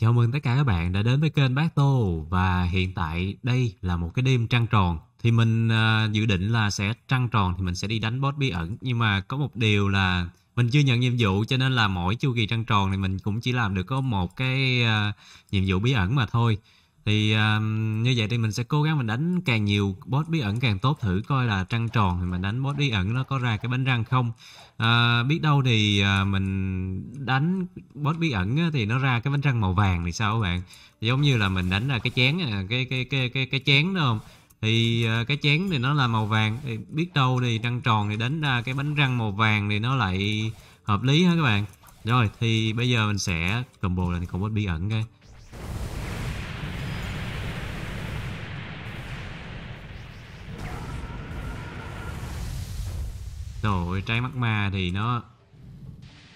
Chào mừng tất cả các bạn đã đến với kênh Bác Tô và hiện tại đây là một cái đêm trăng tròn. Thì mình uh, dự định là sẽ trăng tròn thì mình sẽ đi đánh boss bí ẩn nhưng mà có một điều là mình chưa nhận nhiệm vụ cho nên là mỗi chu kỳ trăng tròn thì mình cũng chỉ làm được có một cái uh, nhiệm vụ bí ẩn mà thôi thì uh, như vậy thì mình sẽ cố gắng mình đánh càng nhiều boss bí ẩn càng tốt thử coi là trăng tròn thì mình đánh boss bí ẩn nó có ra cái bánh răng không uh, biết đâu thì uh, mình đánh boss bí ẩn thì nó ra cái bánh răng màu vàng thì sao các bạn giống như là mình đánh là cái chén à, cái cái cái cái cái chén đúng không thì uh, cái chén thì nó là màu vàng thì biết đâu thì trăng tròn thì đánh ra cái bánh răng màu vàng thì nó lại hợp lý ha các bạn rồi thì bây giờ mình sẽ combo lên combo bí ẩn cái rồi trái mắt ma thì nó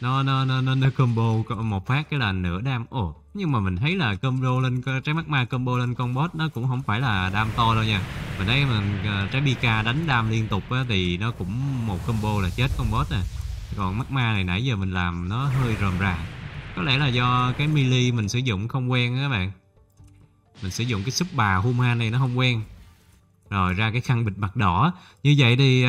nó nó nó nó, nó combo một phát cái là nửa đam ồ nhưng mà mình thấy là combo lên trái mắt ma combo lên con boss nó cũng không phải là đam to đâu nha mình thấy mình ờ, trái bika đánh đam liên tục á, thì nó cũng một combo là chết con boss nè còn mắt ma này nãy giờ mình làm nó hơi rầm rà có lẽ là do cái mili mình sử dụng không quen á các bạn mình sử dụng cái súp bà human này nó không quen rồi ra cái khăn bịt mặt đỏ như vậy thì uh,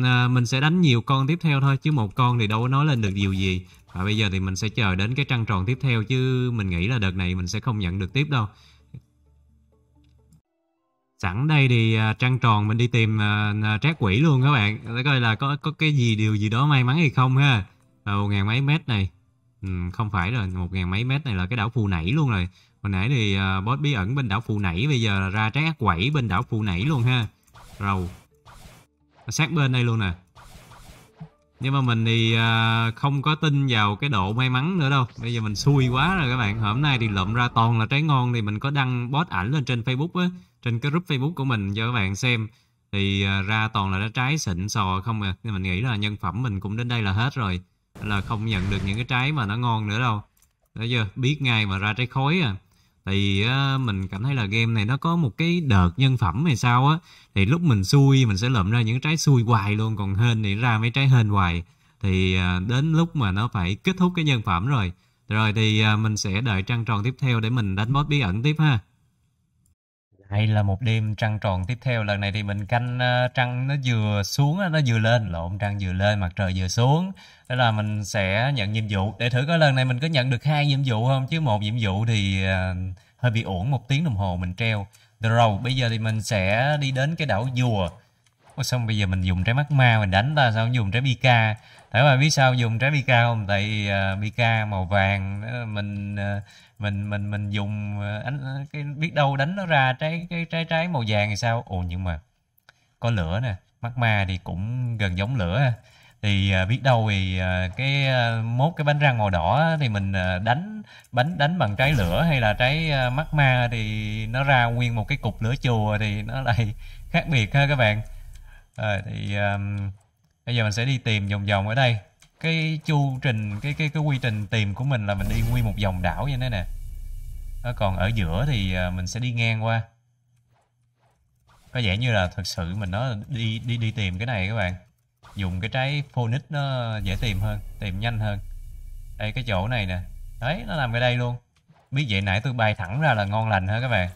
uh, mình sẽ đánh nhiều con tiếp theo thôi chứ một con thì đâu có nói lên được điều gì và bây giờ thì mình sẽ chờ đến cái trăng tròn tiếp theo chứ mình nghĩ là đợt này mình sẽ không nhận được tiếp đâu sẵn đây thì uh, trăng tròn mình đi tìm uh, trác quỷ luôn các bạn để coi là có có cái gì điều gì đó may mắn hay không ha một ngàn mấy mét này ừ, không phải rồi một ngàn mấy mét này là cái đảo phù nảy luôn rồi hồi nãy thì uh, boss bí ẩn bên đảo phụ nảy bây giờ ra trái ác quẩy bên đảo phụ nảy luôn ha rầu sát bên đây luôn nè nhưng mà mình thì uh, không có tin vào cái độ may mắn nữa đâu bây giờ mình xui quá rồi các bạn hôm nay thì lượm ra toàn là trái ngon thì mình có đăng boss ảnh lên trên facebook á trên cái group facebook của mình cho các bạn xem thì uh, ra toàn là trái, trái xịn sò không à nên mình nghĩ là nhân phẩm mình cũng đến đây là hết rồi là không nhận được những cái trái mà nó ngon nữa đâu đó giờ biết ngay mà ra trái khối à tại vì á, mình cảm thấy là game này nó có một cái đợt nhân phẩm hay sao á thì lúc mình xui mình sẽ lượm ra những trái xui hoài luôn còn hên thì ra mấy trái hên hoài thì à, đến lúc mà nó phải kết thúc cái nhân phẩm rồi rồi thì à, mình sẽ đợi trăng tròn tiếp theo để mình đánh boss bí ẩn tiếp ha hay là một đêm trăng tròn tiếp theo lần này thì mình canh uh, trăng nó vừa xuống nó vừa lên lộn trăng vừa lên mặt trời vừa xuống đó là mình sẽ nhận nhiệm vụ để thử có lần này mình có nhận được hai nhiệm vụ không chứ một nhiệm vụ thì uh, hơi bị uổng một tiếng đồng hồ mình treo rồi bây giờ thì mình sẽ đi đến cái đảo dùa Ôi, xong bây giờ mình dùng trái mắt ma mình đánh ta sao không dùng trái bika thế mà biết sao dùng trái Pika không? Tại uh, Pika màu vàng mình uh, mình mình mình dùng à, ánh cái biết đâu đánh nó ra trái cái trái trái màu vàng thì sao? Ồ nhưng mà có lửa nè, mắt ma thì cũng gần giống lửa thì biết đâu thì cái uh, mốt cái bánh răng màu đỏ thì mình đánh bánh đánh bằng trái lửa hay là trái uh, mắt ma thì nó ra nguyên một cái cục lửa chùa thì nó lại khác biệt ha các bạn à, thì um, bây giờ mình sẽ đi tìm vòng vòng ở đây cái chu trình cái cái cái quy trình tìm của mình là mình đi nguyên một vòng đảo như thế nè đó, ờ, còn ở giữa thì ờ, mình sẽ đi ngang qua có vẻ như là thật sự mình nó đi đi đi tìm cái này các bạn dùng cái trái phonic nó dễ tìm hơn tìm nhanh hơn đây cái chỗ này nè đấy nó nằm ở đây luôn biết vậy nãy tôi bay thẳng ra là ngon lành hơn các bạn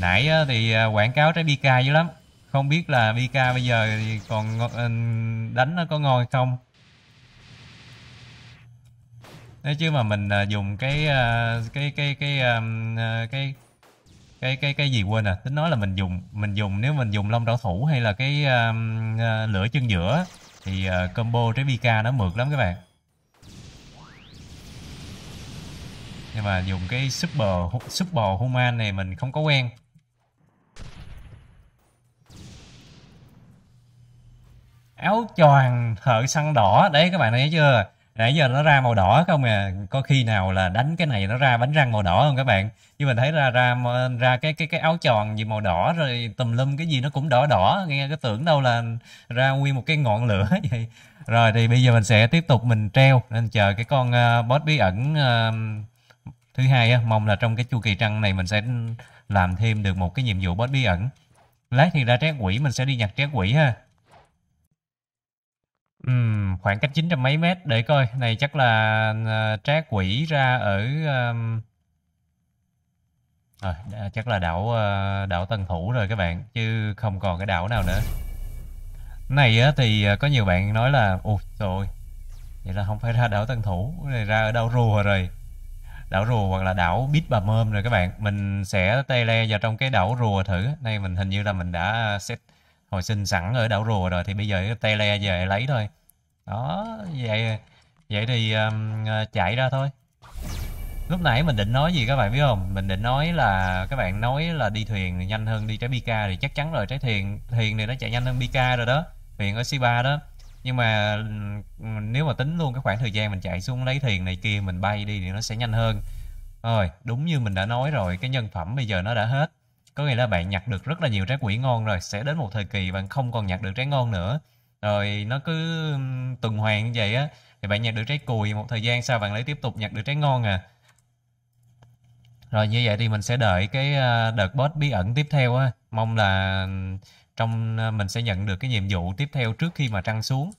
nãy ờ, thì quảng cáo trái bi ca dữ lắm không biết là Bika bây giờ còn ờ, đánh nó có ngon hay không nếu chứ mà mình ờ, dùng ờ, cái cái cái cái cái cái cái cái, gì quên à tính nói là mình dùng mình dùng nếu mình dùng lông đảo thủ hay là cái lửa chân giữa thì combo trái Bika nó mượt lắm các bạn nhưng mà dùng cái super super human này mình không có quen áo choàng thợ săn đỏ đấy các bạn thấy chưa nãy giờ nó ra màu đỏ không à có khi nào là đánh cái này nó ra bánh răng màu đỏ không các bạn nhưng mình thấy ra ra ra cái cái cái áo tròn gì màu đỏ rồi tùm lum cái gì nó cũng đỏ đỏ nghe cái tưởng đâu là ra nguyên một cái ngọn lửa vậy rồi thì bây giờ mình sẽ tiếp tục mình treo nên chờ cái con uh, ờ, boss bí ẩn uh, thứ hai á mong là trong cái chu kỳ trăng này mình sẽ làm thêm được một cái nhiệm vụ boss bí ẩn lát thì ra trái quỷ mình sẽ đi nhặt trái quỷ ha Ừm, khoảng cách 900 mấy mét, để coi, này chắc là, ờ, trái Quỷ ra ở, Rồi, đ ờ, à, chắc là đảo, ờ, đảo Tân Thủ rồi các bạn, chứ không còn cái đảo nào nữa. Này á thì, có nhiều bạn nói là "Ôi trời vậy là không phải ra đảo Tân Thủ, cái này ra ở đảo Rùa rồi." Đảo Rùa hoặc là đảo Bít Bà Mơm rồi các bạn, mình sẽ tay le vào trong cái đảo Rùa thử, nay mình hình như là mình đã set hồi sinh sẵn ở đảo rùa rồi thì bây giờ tele le về lấy thôi đó vậy vậy thì um, ờ, chạy ra thôi lúc nãy mình định nói gì các bạn biết không mình định nói là các bạn nói là đi thuyền nhanh hơn đi trái pika thì chắc chắn rồi trái thuyền thuyền này nó chạy nhanh hơn pika rồi đó thuyền ở shiba đó nhưng mà nếu mà tính luôn cái khoảng thời gian mình chạy xuống lấy thuyền này kia mình bay đi thì nó sẽ nhanh hơn rồi đúng như mình đã nói rồi cái nhân phẩm bây giờ nó đã hết có nghĩa là bạn nhặt được rất là nhiều trái quỷ ngon rồi sẽ đến một thời kỳ bạn không còn nhặt được trái ngon nữa rồi nó cứ tuần hoàn như vậy á thì bạn nhặt được trái cùi một thời gian sau bạn lại tiếp tục nhặt được trái ngon à rồi như vậy thì mình sẽ đợi cái ờ, đợt boss bí ẩn tiếp theo á mong là trong ờ, mình sẽ nhận được cái nhiệm vụ tiếp theo trước khi mà trăng xuống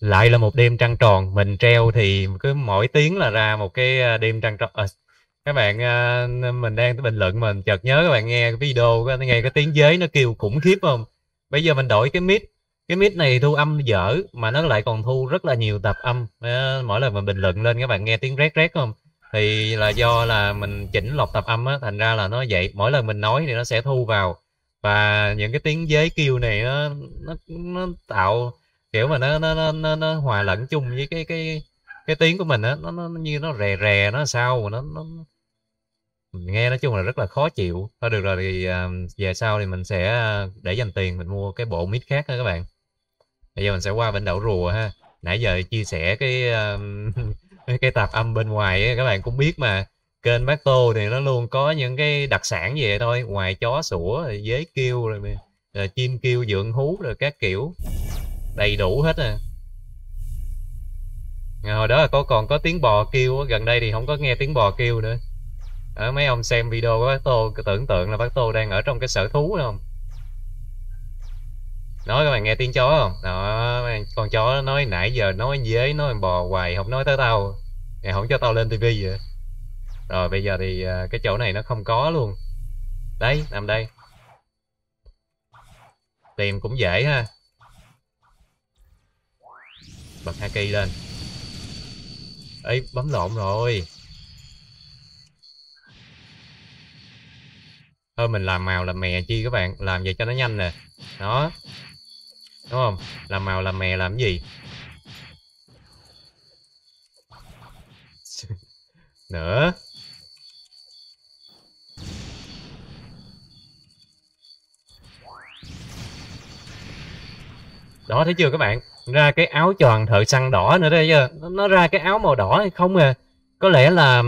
lại là một đêm trăng tròn mình treo thì cứ mỗi tiếng là ra một cái ờ, đêm trăng tròn à, các bạn à, mình đang bình luận mình chợt nhớ các bạn nghe cái video nghe cái tiếng giới nó kêu khủng khiếp không bây giờ mình đổi cái mic cái mic này thu âm dở mà nó lại còn thu rất là nhiều tập âm mỗi lần mình bình luận lên các bạn nghe tiếng rét rét không thì là do là mình chỉnh lọc tập âm á thành ra là nó vậy mỗi lần mình nói thì nó sẽ thu vào và những cái tiếng giới kêu này nó nó, nó tạo kiểu mà nó nó, nó nó nó hòa lẫn chung với cái cái cái tiếng của mình á nó, nó như nó rè rè nó sao mà nó, nó nghe nói chung là rất là khó chịu thôi được rồi thì uh, về sau thì mình sẽ à, để dành tiền mình mua cái bộ mít khác ha các bạn bây giờ mình sẽ qua bên đảo rùa ha nãy giờ chia sẻ cái uh, cái tạp âm bên ngoài ấy, các bạn cũng biết mà kênh bác tô thì nó luôn có những cái đặc sản gì vậy thôi ngoài chó sủa rồi dế kêu rồi, rồi, rồi chim kêu dượng hú rồi các kiểu đầy đủ hết à hồi đó là có còn có tiếng bò kêu gần đây thì không có nghe tiếng bò kêu nữa ở ờ, mấy ông xem video của bác tô tưởng tượng là bác tô đang ở trong cái sở thú đúng không nói các bạn nghe tiếng chó không đó con chó nói nãy giờ nói dế nói bò hoài không nói tới tao ngày không cho tao lên tivi vậy rồi bây giờ thì à, cái chỗ này nó không có luôn đấy nằm đây tìm cũng dễ ha bật haki lên ấy bấm lộn rồi thôi mình làm màu làm mè chi các bạn làm vậy cho nó nhanh nè đó đúng không làm màu làm mè làm gì nữa đó thấy chưa các bạn ra cái áo tròn thợ săn đỏ nữa đây chứ nó ra cái áo màu đỏ hay không à có lẽ là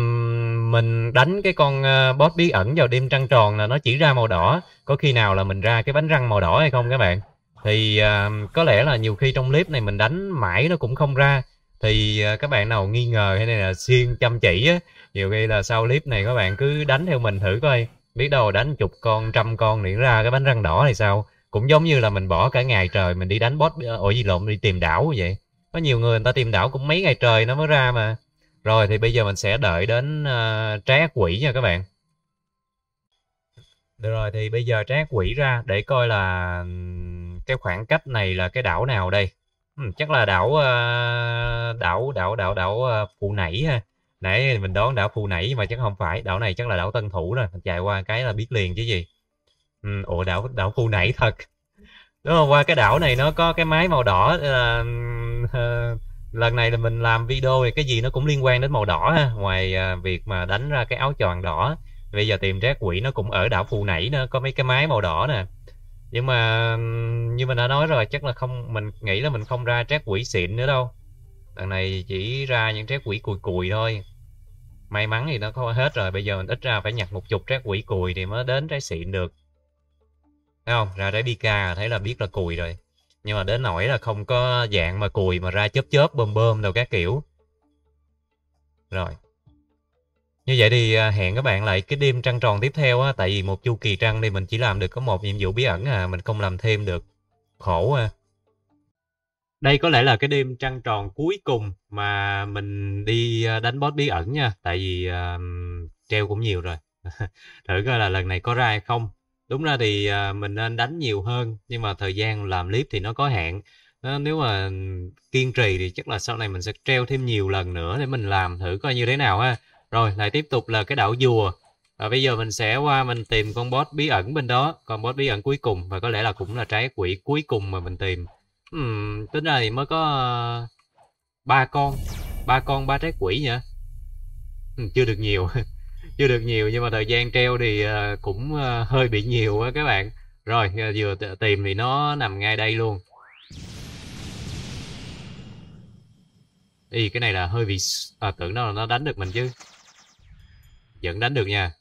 mình đánh cái con ờ, bot bí ẩn vào đêm trăng tròn là nó chỉ ra màu đỏ có khi nào là mình ra cái bánh răng màu đỏ hay không các bạn thì ờ, có lẽ là nhiều khi trong clip này mình đánh mãi nó cũng không ra thì ờ, các bạn nào nghi ngờ hay là siêng chăm chỉ á nhiều khi là sau clip này các bạn cứ đánh theo mình thử coi biết đâu đánh chục con trăm con để ra cái bánh răng đỏ thì sao cũng giống như là mình bỏ cả ngày trời mình đi đánh bot ổ gì lộn đi tìm đảo vậy có nhiều người người ta tìm đảo cũng mấy ngày trời nó mới ra mà rồi thì bây giờ mình sẽ đợi đến uh, trá quỷ nha các bạn. Được rồi thì bây giờ trá quỷ ra để coi là cái khoảng cách này là cái đảo nào đây. Ừ, chắc là đảo uh, đảo đảo đảo đảo uh, ờ, phụ nảy ha. Nãy mình đoán đảo phụ nảy mà chắc không phải, đảo này chắc là đảo Tân Thủ rồi, mình chạy qua cái là biết liền chứ gì. Ừ, ủa đảo đảo phụ nảy thật. Đúng không? Qua cái đảo này nó có cái máy màu đỏ uh, uh, lần này là mình làm video thì cái gì nó cũng liên quan đến màu đỏ ha ngoài à, việc mà đánh ra cái áo choàng đỏ bây giờ tìm rác quỷ nó cũng ở đảo phù nảy nữa có mấy cái máy màu đỏ nè nhưng mà như mình đã nói rồi chắc là không mình nghĩ là mình không ra rác quỷ xịn nữa đâu lần này chỉ ra những rác quỷ cùi cùi thôi may mắn thì nó có hết rồi bây giờ mình ít ra phải nhặt một chục rác quỷ cùi thì mới đến trái xịn được thấy không ra trái bika thấy là biết là cùi rồi nhưng mà đến nỗi là không có dạng mà cùi mà ra chớp chớp bơm bơm đâu các kiểu rồi như vậy thì à, hẹn các bạn lại cái đêm trăng tròn tiếp theo á tại vì một chu kỳ trăng đi mình chỉ làm được có một nhiệm vụ bí ẩn à mình không làm thêm được khổ à đây có lẽ là cái đêm trăng tròn cuối cùng mà mình đi à, đánh boss bí ẩn nha tại vì uh, treo cũng nhiều rồi thử coi là lần này có ra hay không đúng ra thì à, mình nên đánh nhiều hơn nhưng mà thời gian làm clip thì nó có hạn nếu mà kiên trì thì chắc là sau này mình sẽ treo thêm nhiều lần nữa để mình làm thử coi như thế nào ha rồi lại tiếp tục là cái đảo dùa và bây giờ mình sẽ qua mình tìm con bot bí ẩn bên đó con bot bí ẩn cuối cùng và có lẽ là cũng là trái quỷ cuối cùng mà mình tìm uhm, tính ra thì mới có ờ, ba con ba con ba trái quỷ nhỉ uhm, chưa được nhiều chưa được nhiều nhưng mà thời gian treo thì ờ, cũng ờ, hơi bị nhiều á các bạn rồi ờ, vừa tìm thì nó nằm ngay đây luôn Ý, cái này là hơi bị à, tưởng nó nó đánh được mình chứ vẫn đánh được nha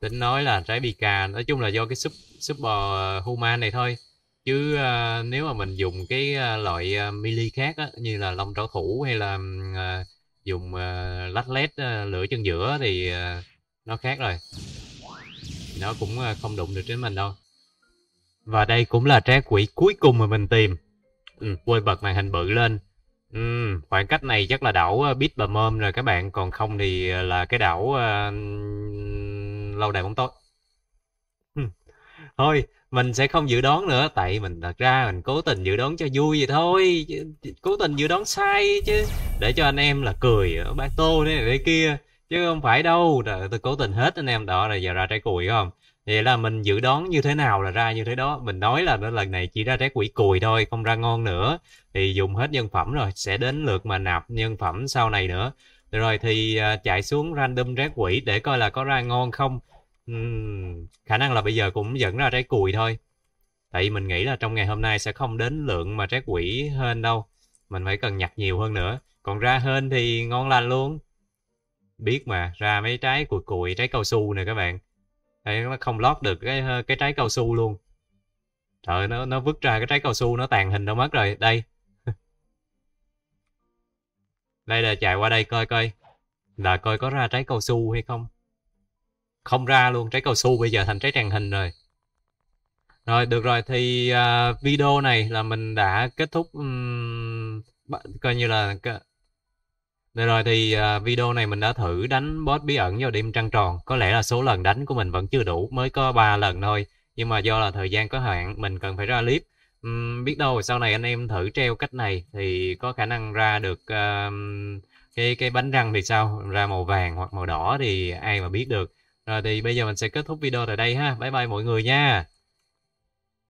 tính nói là trái bì cà nói chung là do cái sub bò human này thôi chứ à, nếu mà mình dùng cái à, loại à, ờ, mili khác á, như là lông trảo thủ hay là à, dùng à, lách led à, lửa chân giữa thì à, nó khác rồi nó cũng à, không đụng được trên mình đâu và đây cũng là trái quỷ cuối cùng mà mình tìm ừ, quên bật màn hình bự lên ừ, khoảng cách này chắc là đảo uh, bít bà mơm rồi các bạn còn không thì là cái đảo uh, lâu đài bóng tối thôi mình sẽ không dự đoán nữa tại mình thật ra mình cố tình dự đoán cho vui vậy thôi cố tình dự đoán sai chứ để cho anh em là cười ở bát tô này để kia chứ không phải đâu tôi cố tình hết anh em đó rồi giờ ra trái cùi không vậy là mình dự đoán như thế nào là ra như thế đó mình nói là lần này chỉ ra trái quỷ cùi thôi không ra ngon nữa thì dùng hết nhân phẩm rồi sẽ đến lượt mà nạp nhân phẩm sau này nữa rồi thì à, chạy xuống random trái quỷ để coi là có ra ngon không khả năng là bây giờ cũng vẫn là trái cùi thôi. Tại vì mình nghĩ là trong ngày hôm nay sẽ không đến lượng mà trái quỷ hên đâu. Mình phải cần nhặt nhiều hơn nữa. Còn ra hên thì ngon lành luôn. Biết mà, ra mấy trái cùi cùi, trái cao su nè các bạn. Đấy, nó không lót được cái ờ, cái trái cao su luôn. Trời nó nó vứt ra cái trái cao su nó tàn hình đâu mất rồi. Đây. đây là chạy qua đây coi coi. Là coi có ra trái cao su hay không không ra luôn trái cao su bây giờ thành trái tràng hình rồi rồi được rồi thì uh, video này là mình đã kết thúc um, coi như là được rồi thì uh, video này mình đã thử đánh boss bí ẩn vào đêm trăng tròn có lẽ là số lần đánh của mình vẫn chưa đủ mới có 3 lần thôi nhưng mà do là thời gian có hạn mình cần phải ra clip um, biết đâu sau này anh em thử treo cách này thì có khả năng ra được uh, cái cái bánh răng thì sao ra màu vàng hoặc màu đỏ thì ai mà biết được rồi thì bây giờ mình sẽ kết thúc video tại đây ha. Bye bye mọi người nha.